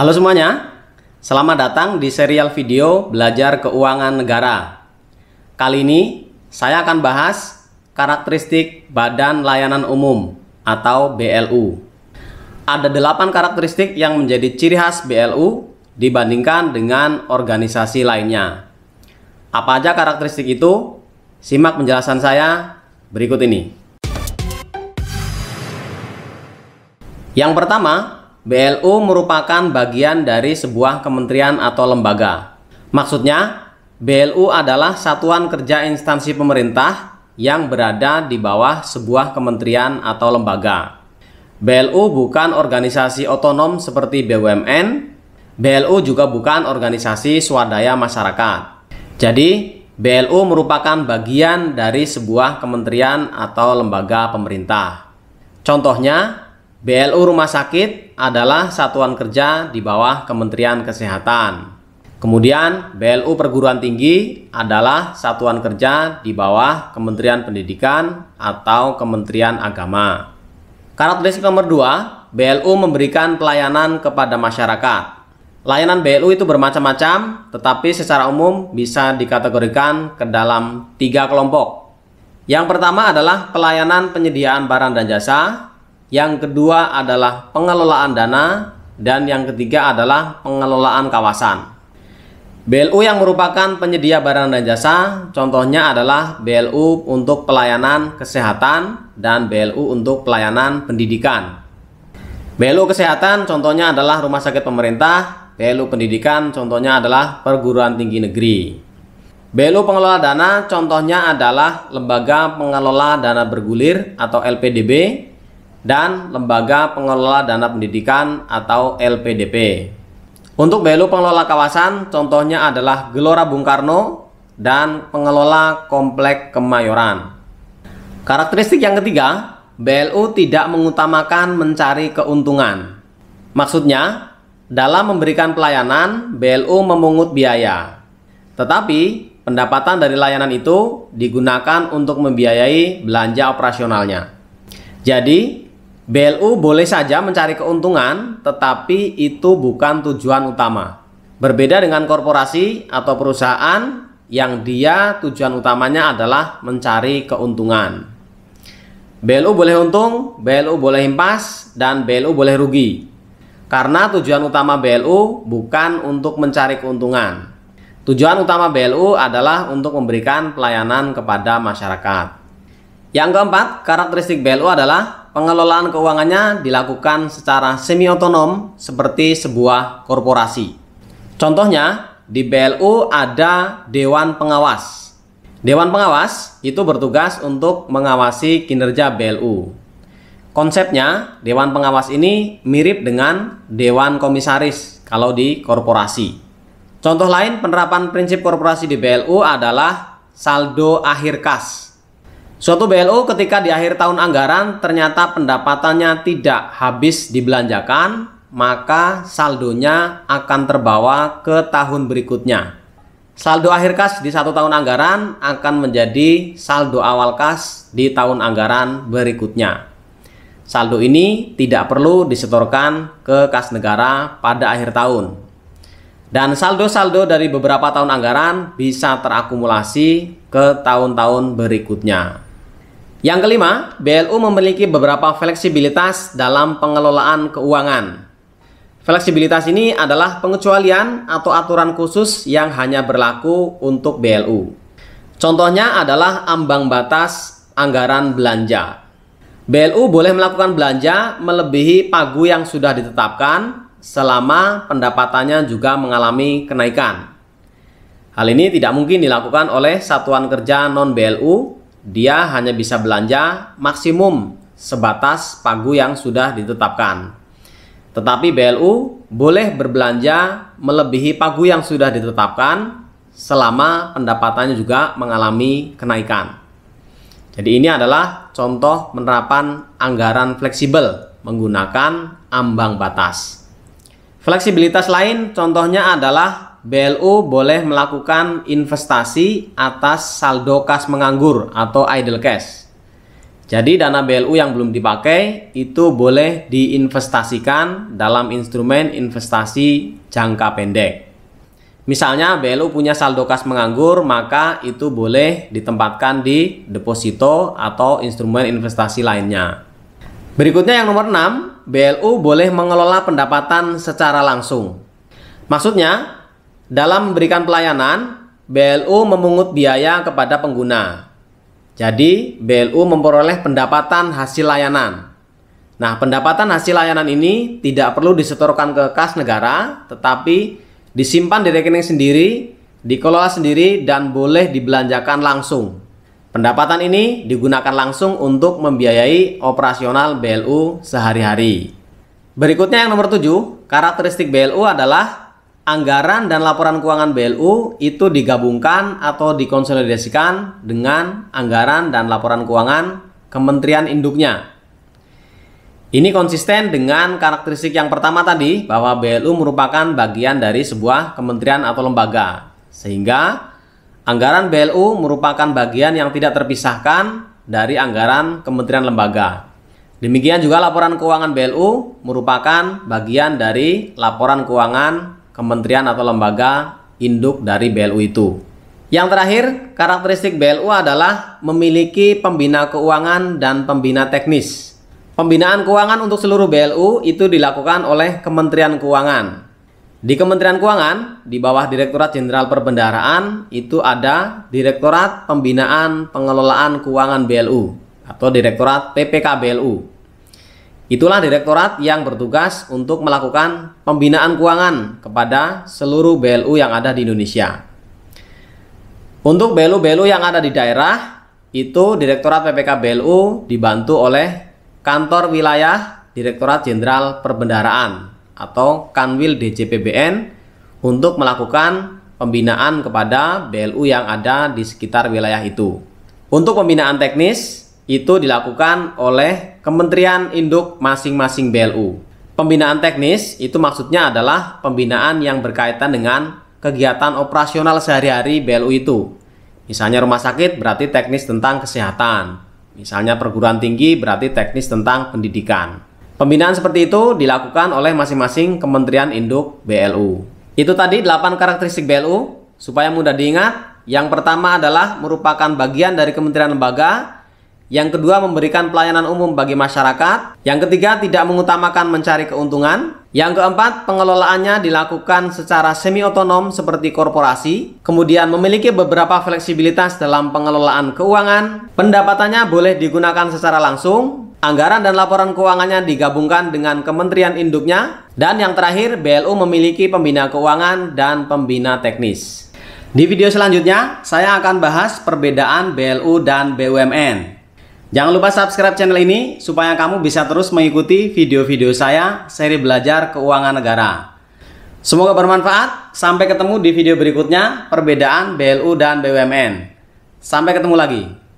Halo semuanya, selamat datang di serial video Belajar Keuangan Negara. Kali ini saya akan bahas karakteristik Badan Layanan Umum atau BLU. Ada delapan karakteristik yang menjadi ciri khas BLU dibandingkan dengan organisasi lainnya. Apa aja karakteristik itu? Simak penjelasan saya berikut ini. Yang pertama, BLU merupakan bagian dari sebuah kementerian atau lembaga. Maksudnya, BLU adalah satuan kerja instansi pemerintah yang berada di bawah sebuah kementerian atau lembaga. BLU bukan organisasi otonom seperti BUMN. BLU juga bukan organisasi swadaya masyarakat. Jadi, BLU merupakan bagian dari sebuah kementerian atau lembaga pemerintah. Contohnya, BLU rumah sakit adalah satuan kerja di bawah Kementerian Kesehatan. Kemudian BLU perguruan tinggi adalah satuan kerja di bawah Kementerian Pendidikan atau Kementerian Agama. Karakteristik nomor 2, BLU memberikan pelayanan kepada masyarakat. Layanan BLU itu bermacam-macam, tetapi secara umum bisa dikategorikan ke dalam tiga kelompok. Yang pertama adalah pelayanan penyediaan barang dan jasa, yang kedua adalah pengelolaan dana, dan yang ketiga adalah pengelolaan kawasan. BLU yang merupakan penyedia barang dan jasa, contohnya adalah BLU untuk pelayanan kesehatan dan BLU untuk pelayanan pendidikan. BLU kesehatan contohnya adalah rumah sakit pemerintah, BLU pendidikan contohnya adalah perguruan tinggi negeri. BLU pengelola dana contohnya adalah lembaga pengelola dana bergulir atau LPDB dan Lembaga Pengelola Dana Pendidikan atau LPDP. Untuk belu pengelola kawasan, contohnya adalah Gelora Bung Karno dan pengelola Komplek Kemayoran. Karakteristik yang ketiga, BLU tidak mengutamakan mencari keuntungan. Maksudnya, dalam memberikan pelayanan, BLU memungut biaya. Tetapi, pendapatan dari layanan itu digunakan untuk membiayai belanja operasionalnya. Jadi, BLU boleh saja mencari keuntungan, tetapi itu bukan tujuan utama. Berbeda dengan korporasi atau perusahaan yang dia tujuan utamanya adalah mencari keuntungan. BLU boleh untung, BLU boleh impas, dan BLU boleh rugi. Karena tujuan utama BLU bukan untuk mencari keuntungan. Tujuan utama BLU adalah untuk memberikan pelayanan kepada masyarakat. Yang keempat, karakteristik BLU adalah pengelolaan keuangannya dilakukan secara semi otonom seperti sebuah korporasi. Contohnya, di BLU ada dewan pengawas. Dewan pengawas itu bertugas untuk mengawasi kinerja BLU. Konsepnya, dewan pengawas ini mirip dengan dewan komisaris kalau di korporasi. Contoh lain penerapan prinsip korporasi di BLU adalah saldo akhir kas. Suatu BLU ketika di akhir tahun anggaran ternyata pendapatannya tidak habis dibelanjakan, maka saldonya akan terbawa ke tahun berikutnya. Saldo akhir kas di satu tahun anggaran akan menjadi saldo awal kas di tahun anggaran berikutnya. Saldo ini tidak perlu disetorkan ke kas negara pada akhir tahun. Dan saldo-saldo dari beberapa tahun anggaran bisa terakumulasi ke tahun-tahun berikutnya. Yang kelima, BLU memiliki beberapa fleksibilitas dalam pengelolaan keuangan. Fleksibilitas ini adalah pengecualian atau aturan khusus yang hanya berlaku untuk BLU. Contohnya adalah ambang batas anggaran belanja. BLU boleh melakukan belanja melebihi pagu yang sudah ditetapkan selama pendapatannya juga mengalami kenaikan. Hal ini tidak mungkin dilakukan oleh satuan kerja non-BLU dia hanya bisa belanja maksimum sebatas pagu yang sudah ditetapkan. Tetapi BLU boleh berbelanja melebihi pagu yang sudah ditetapkan selama pendapatannya juga mengalami kenaikan. Jadi ini adalah contoh penerapan anggaran fleksibel menggunakan ambang batas. Fleksibilitas lain contohnya adalah BLU boleh melakukan investasi atas saldo kas menganggur atau idle cash. Jadi dana BLU yang belum dipakai itu boleh diinvestasikan dalam instrumen investasi jangka pendek. Misalnya BLU punya saldo kas menganggur, maka itu boleh ditempatkan di deposito atau instrumen investasi lainnya. Berikutnya yang nomor 6, BLU boleh mengelola pendapatan secara langsung. Maksudnya, dalam memberikan pelayanan, BLU memungut biaya kepada pengguna. Jadi, BLU memperoleh pendapatan hasil layanan. Nah, pendapatan hasil layanan ini tidak perlu disetorkan ke kas negara, tetapi disimpan di rekening sendiri, dikelola sendiri, dan boleh dibelanjakan langsung. Pendapatan ini digunakan langsung untuk membiayai operasional BLU sehari-hari. Berikutnya yang nomor 7, karakteristik BLU adalah anggaran dan laporan keuangan BLU itu digabungkan atau dikonsolidasikan dengan anggaran dan laporan keuangan Kementerian Induknya. Ini konsisten dengan karakteristik yang pertama tadi bahwa BLU merupakan bagian dari sebuah kementerian atau lembaga. Sehingga anggaran BLU merupakan bagian yang tidak terpisahkan dari anggaran kementerian lembaga. Demikian juga laporan keuangan BLU merupakan bagian dari laporan keuangan kementerian atau lembaga induk dari BLU itu. Yang terakhir, karakteristik BLU adalah memiliki pembina keuangan dan pembina teknis. Pembinaan keuangan untuk seluruh BLU itu dilakukan oleh Kementerian Keuangan. Di Kementerian Keuangan, di bawah Direktorat Jenderal Perbendaharaan, itu ada Direktorat Pembinaan Pengelolaan Keuangan BLU atau Direktorat PPK BLU. Itulah direktorat yang bertugas untuk melakukan pembinaan keuangan kepada seluruh BLU yang ada di Indonesia. Untuk BLU-BLU yang ada di daerah, itu Direktorat PPK BLU dibantu oleh Kantor Wilayah Direktorat Jenderal Perbendaraan atau Kanwil DJPBN untuk melakukan pembinaan kepada BLU yang ada di sekitar wilayah itu. Untuk pembinaan teknis, itu dilakukan oleh Kementerian Induk masing-masing BLU. Pembinaan teknis itu maksudnya adalah pembinaan yang berkaitan dengan kegiatan operasional sehari-hari BLU itu. Misalnya rumah sakit berarti teknis tentang kesehatan. Misalnya perguruan tinggi berarti teknis tentang pendidikan. Pembinaan seperti itu dilakukan oleh masing-masing Kementerian Induk BLU. Itu tadi 8 karakteristik BLU supaya mudah diingat. Yang pertama adalah merupakan bagian dari kementerian lembaga yang kedua, memberikan pelayanan umum bagi masyarakat. Yang ketiga, tidak mengutamakan mencari keuntungan. Yang keempat, pengelolaannya dilakukan secara semi otonom seperti korporasi, kemudian memiliki beberapa fleksibilitas dalam pengelolaan keuangan. Pendapatannya boleh digunakan secara langsung, anggaran dan laporan keuangannya digabungkan dengan kementerian induknya, dan yang terakhir, BLU memiliki pembina keuangan dan pembina teknis. Di video selanjutnya, saya akan bahas perbedaan BLU dan BUMN. Jangan lupa subscribe channel ini supaya kamu bisa terus mengikuti video-video saya seri belajar keuangan negara. Semoga bermanfaat. Sampai ketemu di video berikutnya perbedaan BLU dan BUMN. Sampai ketemu lagi.